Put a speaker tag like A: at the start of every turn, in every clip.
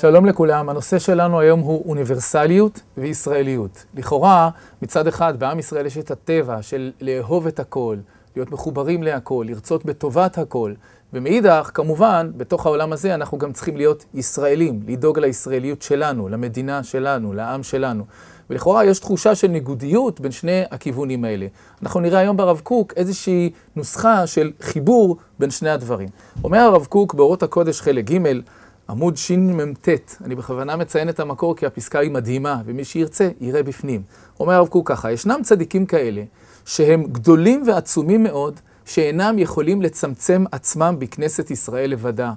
A: שלום לכולם, הנושא שלנו היום הוא אוניברסליות וישראליות. לכאורה, מצד אחד, בעם ישראל יש את הטבע של לאהוב את הכל, להיות מחוברים להכל, לרצות בטובת הכל. ומאידך, כמובן, בתוך העולם הזה אנחנו גם צריכים להיות ישראלים, לדאוג לישראליות שלנו, למדינה שלנו, לעם שלנו. ולכאורה יש תחושה של ניגודיות בין שני הכיוונים האלה. אנחנו נראה היום ברב קוק איזושהי נוסחה של חיבור בין שני הדברים. אומר הרב קוק באורות הקודש חלק ג' עמוד שמ"ט, אני בכוונה מציין את המקור כי הפסקה היא מדהימה, ומי שירצה, יראה בפנים. אומר הרב קוק ככה, ישנם צדיקים כאלה, שהם גדולים ועצומים מאוד, שאינם יכולים לצמצם עצמם בכנסת ישראל לבדה.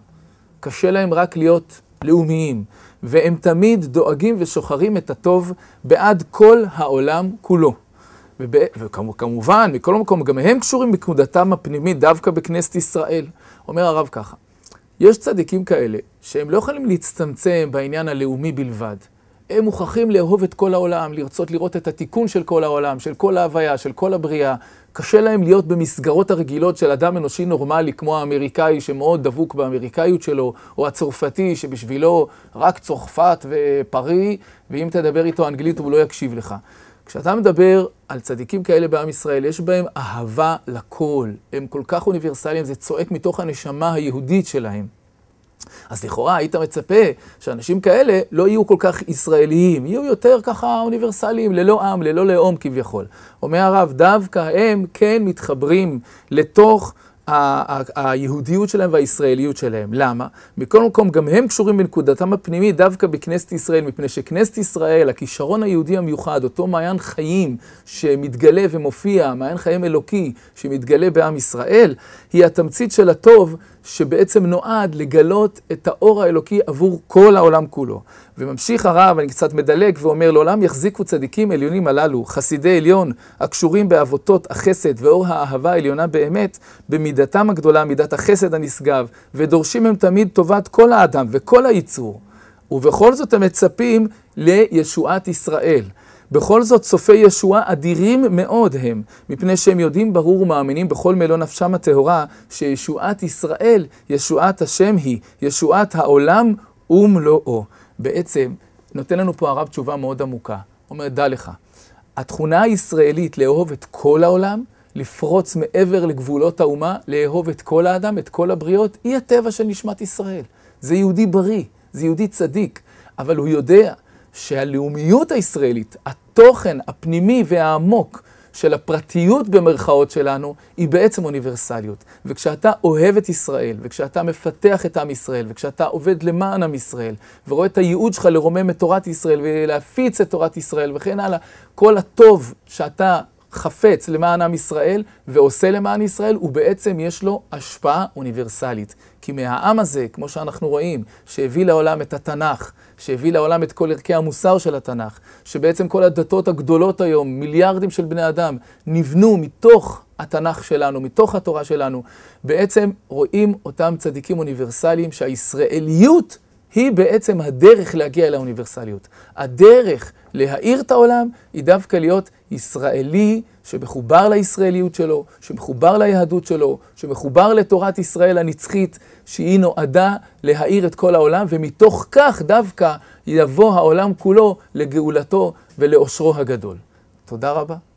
A: קשה להם רק להיות לאומיים, והם תמיד דואגים ושוחרים את הטוב בעד כל העולם כולו. וכמובן, מכל מקום, גם הם קשורים בנקודתם הפנימית דווקא בכנסת ישראל. אומר הרב ככה, יש צדיקים כאלה שהם לא יכולים להצטמצם בעניין הלאומי בלבד. הם מוכרחים לאהוב את כל העולם, לרצות לראות את התיקון של כל העולם, של כל ההוויה, של כל הבריאה. קשה להם להיות במסגרות הרגילות של אדם אנושי נורמלי, כמו האמריקאי שמאוד דבוק באמריקאיות שלו, או הצרפתי שבשבילו רק צרפת ופרי, ואם תדבר איתו אנגלית הוא לא יקשיב לך. כשאתה מדבר על צדיקים כאלה בעם ישראל, יש בהם אהבה לכל. הם כל כך אוניברסליים, זה צועק מתוך הנשמה היהודית שלהם. אז לכאורה היית מצפה שאנשים כאלה לא יהיו כל כך ישראליים, יהיו יותר ככה אוניברסליים, ללא עם, ללא לאום כביכול. אומר הרב, דווקא הם כן מתחברים לתוך היהודיות שלהם והישראליות שלהם. למה? מכל מקום, גם הם קשורים בנקודתם הפנימית דווקא בכנסת ישראל, מפני שכנסת ישראל, הכישרון היהודי המיוחד, אותו מעיין חיים שמתגלה ומופיע, מעיין חיים אלוקי שמתגלה בעם ישראל, היא התמצית של הטוב שבעצם נועד לגלות את האור האלוקי עבור כל העולם כולו. וממשיך הרב, אני קצת מדלג, ואומר, לעולם יחזיקו צדיקים עליונים הללו, חסידי עליון, הקשורים באבותות החסד ואור האהבה העליונה באמת, במידה מידתם הגדולה, מידת החסד הנשגב, ודורשים הם תמיד טובת כל האדם וכל היצור. ובכל זאת הם מצפים לישועת ישראל. בכל זאת צופי ישועה אדירים מאוד הם, מפני שהם יודעים ברור ומאמינים בכל מלוא נפשם הטהורה, שישועת ישראל, ישועת השם היא, ישועת העולם ומלואו. בעצם, נותן לנו פה הרב תשובה מאוד עמוקה. אומר, דע לך, התכונה הישראלית לאהוב את כל העולם, לפרוץ מעבר לגבולות האומה, לאהוב את כל האדם, את כל הבריות, היא הטבע של נשמת ישראל. זה יהודי בריא, זה יהודי צדיק, אבל הוא יודע שהלאומיות הישראלית, התוכן הפנימי והעמוק של הפרטיות במרכאות שלנו, היא בעצם אוניברסליות. וכשאתה אוהב את ישראל, וכשאתה מפתח את עם ישראל, וכשאתה עובד למען עם ישראל, ורואה את הייעוד שלך לרומם את תורת ישראל ולהפיץ את תורת ישראל וכן הלאה, כל הטוב שאתה חפץ למען עם ישראל ועושה למען ישראל, ובעצם יש לו השפעה אוניברסלית. כי מהעם הזה, כמו שאנחנו רואים, שהביא לעולם את התנ"ך, שהביא לעולם את כל ערכי המוסר של התנ"ך, שבעצם כל הדתות הגדולות היום, מיליארדים של בני אדם, נבנו מתוך התנ"ך שלנו, מתוך התורה שלנו, בעצם רואים אותם צדיקים אוניברסליים שהישראליות היא בעצם הדרך להגיע לאוניברסליות. הדרך להאיר את העולם היא דווקא להיות ישראלי שמחובר לישראליות שלו, שמחובר ליהדות שלו, שמחובר לתורת ישראל הנצחית, שהיא נועדה להאיר את כל העולם, ומתוך כך דווקא יבוא העולם כולו לגאולתו ולאושרו הגדול. תודה רבה.